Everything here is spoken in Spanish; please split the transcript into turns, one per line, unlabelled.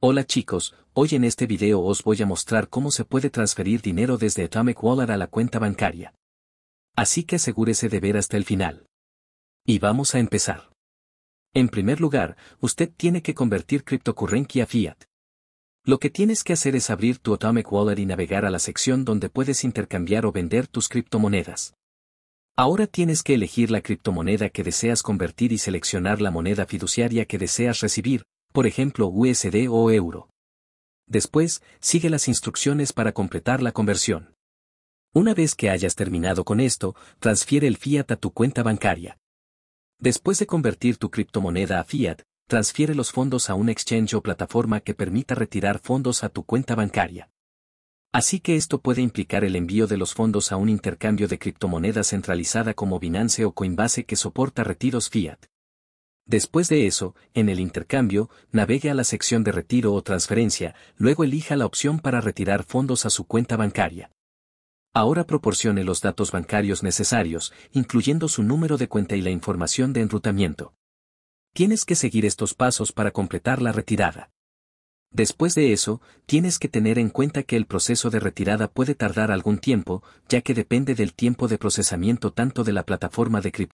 Hola chicos, hoy en este video os voy a mostrar cómo se puede transferir dinero desde Atomic Wallet a la cuenta bancaria. Así que asegúrese de ver hasta el final. Y vamos a empezar. En primer lugar, usted tiene que convertir cryptocurrency a fiat. Lo que tienes que hacer es abrir tu Atomic Wallet y navegar a la sección donde puedes intercambiar o vender tus criptomonedas. Ahora tienes que elegir la criptomoneda que deseas convertir y seleccionar la moneda fiduciaria que deseas recibir, por ejemplo USD o euro. Después, sigue las instrucciones para completar la conversión. Una vez que hayas terminado con esto, transfiere el fiat a tu cuenta bancaria. Después de convertir tu criptomoneda a fiat, transfiere los fondos a un exchange o plataforma que permita retirar fondos a tu cuenta bancaria. Así que esto puede implicar el envío de los fondos a un intercambio de criptomonedas centralizada como Binance o Coinbase que soporta retiros fiat. Después de eso, en el intercambio, navegue a la sección de retiro o transferencia, luego elija la opción para retirar fondos a su cuenta bancaria. Ahora proporcione los datos bancarios necesarios, incluyendo su número de cuenta y la información de enrutamiento. Tienes que seguir estos pasos para completar la retirada. Después de eso, tienes que tener en cuenta que el proceso de retirada puede tardar algún tiempo, ya que depende del tiempo de procesamiento tanto de la plataforma de cripto.